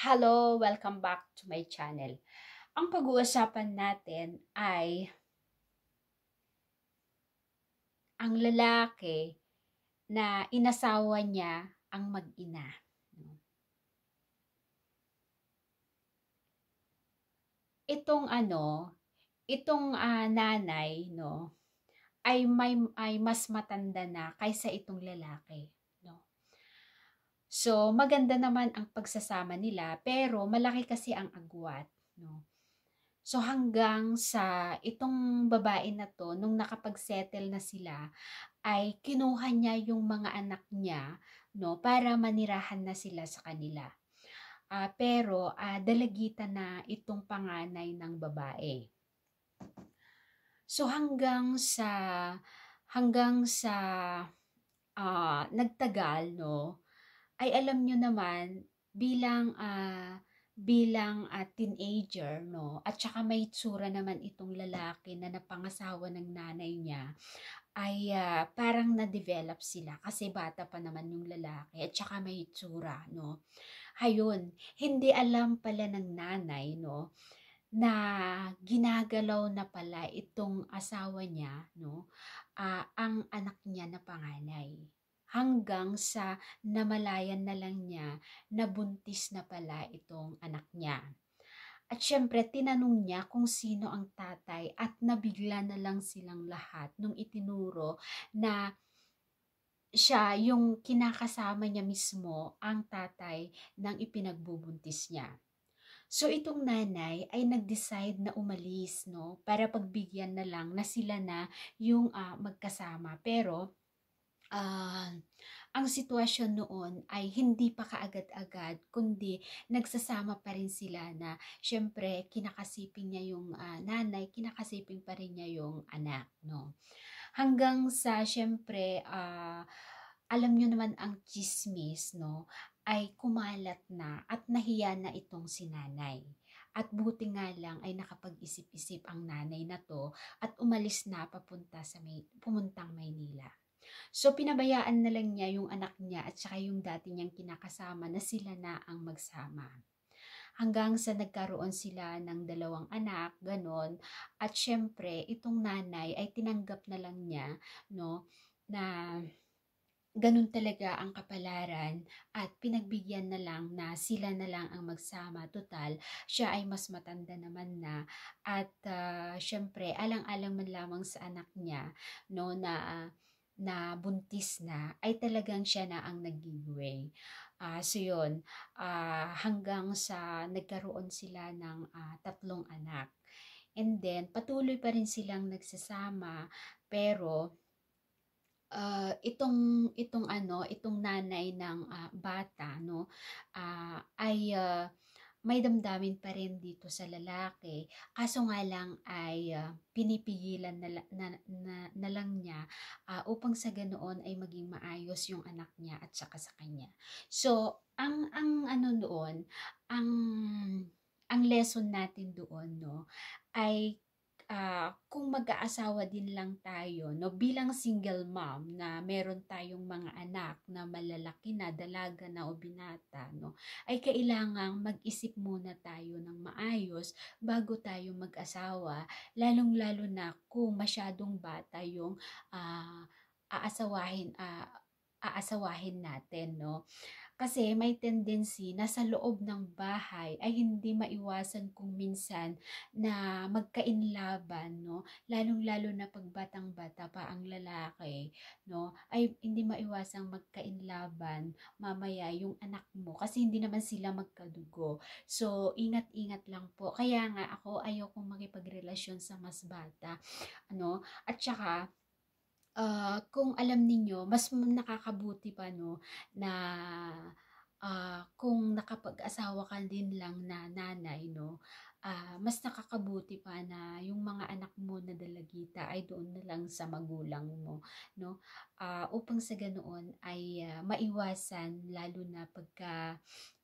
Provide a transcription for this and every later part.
Hello! Welcome back to my channel. Ang pag-uusapan natin ay ang lalaki na inasawa niya ang mag-ina. Itong ano, itong uh, nanay, no, ay, may, ay mas matanda na kaysa itong lalaki. So, maganda naman ang pagsasama nila, pero malaki kasi ang agwat. No? So, hanggang sa itong babae na to, nung nakapagsettle na sila, ay kinuha niya yung mga anak niya no, para manirahan na sila sa kanila. Uh, pero, uh, ah, dalagitan na itong panganay ng babae. So, hanggang sa, hanggang sa, uh, nagtagal, no, ay alam nyo naman bilang uh, bilang uh, teenager, no? At saka may tsura naman itong lalaki na napangasawa ng nanay niya ay uh, parang na-develop sila kasi bata pa naman yung lalaki at saka may tsura, no? Ayun, hindi alam pala ng nanay, no? na ginagalaw na pala itong asawa niya, no? Uh, ang anak niya na panganay hanggang sa namalayan na lang niya na buntis na pala itong anak niya. At syempre, tinanong niya kung sino ang tatay at nabigla na lang silang lahat nung itinuro na siya yung kinakasama niya mismo ang tatay ng ipinagbubuntis niya. So itong nanay ay nag-decide na umalis no para pagbigyan na lang na sila na yung uh, magkasama pero uh, ang sitwasyon noon ay hindi pa kaagad-agad kundi nagsasama pa rin sila na syempre kinakasiping niya yung uh, nanay, kinakasiping pa rin niya yung anak, no. Hanggang sa syempre uh, alam nyo naman ang chismis, no, ay kumalat na at nahiya na itong sinanay. At buti nga lang ay nakapag-isip-isip ang nanay na to at umalis na papunta sa may, pumuntang Maynila. So, pinabayaan na lang niya yung anak niya at saka yung dati niyang kinakasama na sila na ang magsama. Hanggang sa nagkaroon sila ng dalawang anak, ganon. At syempre, itong nanay ay tinanggap na lang niya, no, na ganun talaga ang kapalaran at pinagbigyan na lang na sila na lang ang magsama total siya ay mas matanda naman na at uh, syempre alang-alang man lamang sa anak niya no na uh, na buntis na ay talagang siya na ang nag-giveaway. Uh, so yun, uh, hanggang sa nagkaroon sila ng uh, tatlong anak. And then patuloy pa rin silang nagsasama pero uh, itong itong ano, itong nanay ng uh, bata no uh, ay uh, may damdamin pa rin dito sa lalaki. Kaso nga lang ay uh, pinipigilan na, na, na, na lang niya uh, upang sa ganoon ay maging maayos yung anak niya at saka sa kanya. So, ang ang ano noon, ang ang lesson natin doon no ay uh, kung mag-aasawa din lang tayo, no, bilang single mom na meron tayong mga anak na malalaki na, dalaga na o binata, no, ay kailangang mag-isip muna tayo ng maayos bago tayo mag-asawa, lalong-lalo na kung masyadong bata yung uh, aasawahin, uh, aasawahin natin, no? Kasi may tendency na sa loob ng bahay ay hindi maiwasan kung minsan na magkainlaban, no? Lalong-lalo na pagbatang-bata pa ang lalaki, no? Ay hindi maiwasang magkainlaban mamaya yung anak mo kasi hindi naman sila magkadugo. So, ingat-ingat lang po. Kaya nga ako ayokong makipagrelasyon sa mas bata, ano? At saka, uh, kung alam ninyo, mas nakakabuti pa no na uh, kung nakapag-asawa ka din lang na nanay no, uh, mas nakakabuti pa na yung mga anak mo na dalagita ay doon na lang sa magulang mo no. Uh, upang sa ganoon ay uh, maiwasan lalo na pagka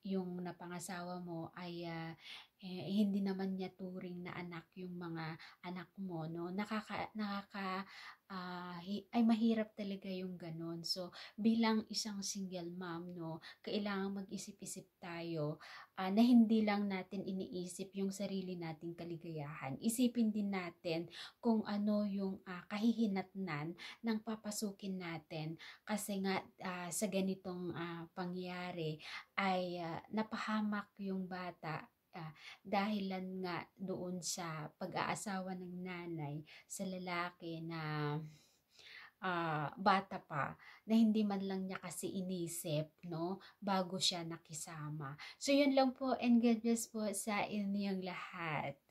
yung napangasawa mo ay uh, eh, hindi naman niya turing na anak yung mga anak mo no nakaka nakaka uh, ay mahirap talaga yung ganon. So, bilang isang single mom, no, kailangan mag-isip-isip tayo uh, na hindi lang natin iniisip yung sarili nating kaligayahan. Isipin din natin kung ano yung uh, kahihinatnan ng papasukin natin kasi nga uh, sa ganitong uh, pangyari ay uh, napahamak yung bata ka dahilan nga doon sa pag-aasawa ng nanay sa lalaki na uh, bata pa na hindi man lang niya kasi inisip no bago siya nakisama so yun lang po and God bless po sa inyong lahat